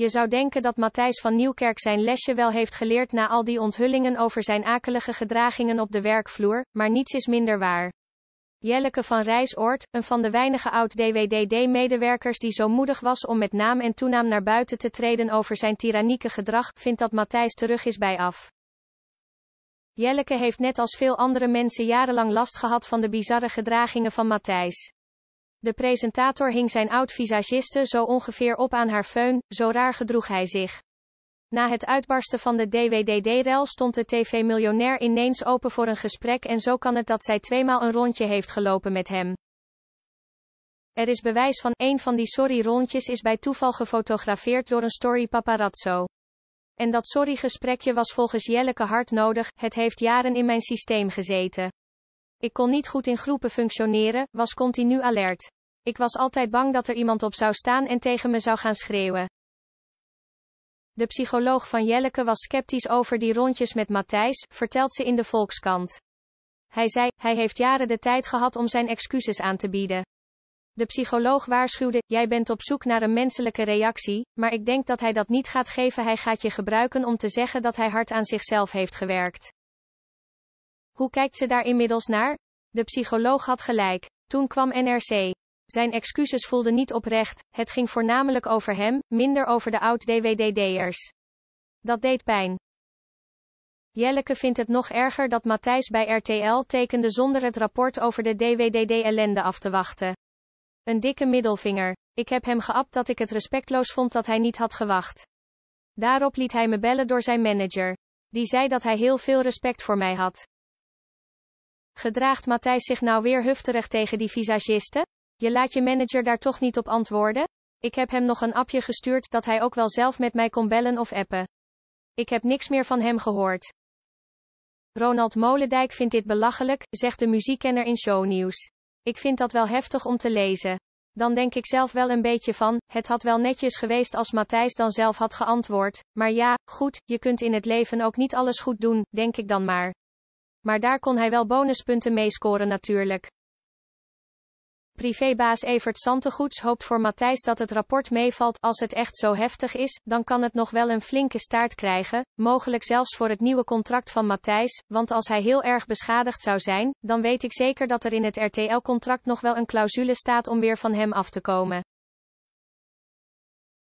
Je zou denken dat Matthijs van Nieuwkerk zijn lesje wel heeft geleerd na al die onthullingen over zijn akelige gedragingen op de werkvloer, maar niets is minder waar. Jelleke van Rijsoord, een van de weinige oud-DWDD-medewerkers die zo moedig was om met naam en toenaam naar buiten te treden over zijn tyrannieke gedrag, vindt dat Matthijs terug is bij af. Jelleke heeft net als veel andere mensen jarenlang last gehad van de bizarre gedragingen van Matthijs. De presentator hing zijn oud-visagiste zo ongeveer op aan haar föhn, zo raar gedroeg hij zich. Na het uitbarsten van de DWDD-rel stond de tv-miljonair ineens open voor een gesprek en zo kan het dat zij tweemaal een rondje heeft gelopen met hem. Er is bewijs van, een van die sorry-rondjes is bij toeval gefotografeerd door een story paparazzo. En dat sorry-gesprekje was volgens Jelleke hard nodig, het heeft jaren in mijn systeem gezeten. Ik kon niet goed in groepen functioneren, was continu alert. Ik was altijd bang dat er iemand op zou staan en tegen me zou gaan schreeuwen. De psycholoog van Jelleke was sceptisch over die rondjes met Matthijs, vertelt ze in de Volkskant. Hij zei, hij heeft jaren de tijd gehad om zijn excuses aan te bieden. De psycholoog waarschuwde, jij bent op zoek naar een menselijke reactie, maar ik denk dat hij dat niet gaat geven. Hij gaat je gebruiken om te zeggen dat hij hard aan zichzelf heeft gewerkt. Hoe kijkt ze daar inmiddels naar? De psycholoog had gelijk. Toen kwam NRC. Zijn excuses voelden niet oprecht, het ging voornamelijk over hem, minder over de oud-DWDD'ers. Dat deed pijn. Jelleke vindt het nog erger dat Matthijs bij RTL tekende zonder het rapport over de DWDD-ellende af te wachten. Een dikke middelvinger. Ik heb hem geapt dat ik het respectloos vond dat hij niet had gewacht. Daarop liet hij me bellen door zijn manager. Die zei dat hij heel veel respect voor mij had. Gedraagt Matthijs zich nou weer hufterig tegen die visagisten? Je laat je manager daar toch niet op antwoorden? Ik heb hem nog een appje gestuurd dat hij ook wel zelf met mij kon bellen of appen. Ik heb niks meer van hem gehoord. Ronald Molendijk vindt dit belachelijk, zegt de muziekkenner in shownieuws. Ik vind dat wel heftig om te lezen. Dan denk ik zelf wel een beetje van, het had wel netjes geweest als Matthijs dan zelf had geantwoord, maar ja, goed, je kunt in het leven ook niet alles goed doen, denk ik dan maar. Maar daar kon hij wel bonuspunten meescoren, natuurlijk. Privébaas Evert Santegoeds hoopt voor Matthijs dat het rapport meevalt. Als het echt zo heftig is, dan kan het nog wel een flinke staart krijgen, mogelijk zelfs voor het nieuwe contract van Matthijs, want als hij heel erg beschadigd zou zijn, dan weet ik zeker dat er in het RTL-contract nog wel een clausule staat om weer van hem af te komen.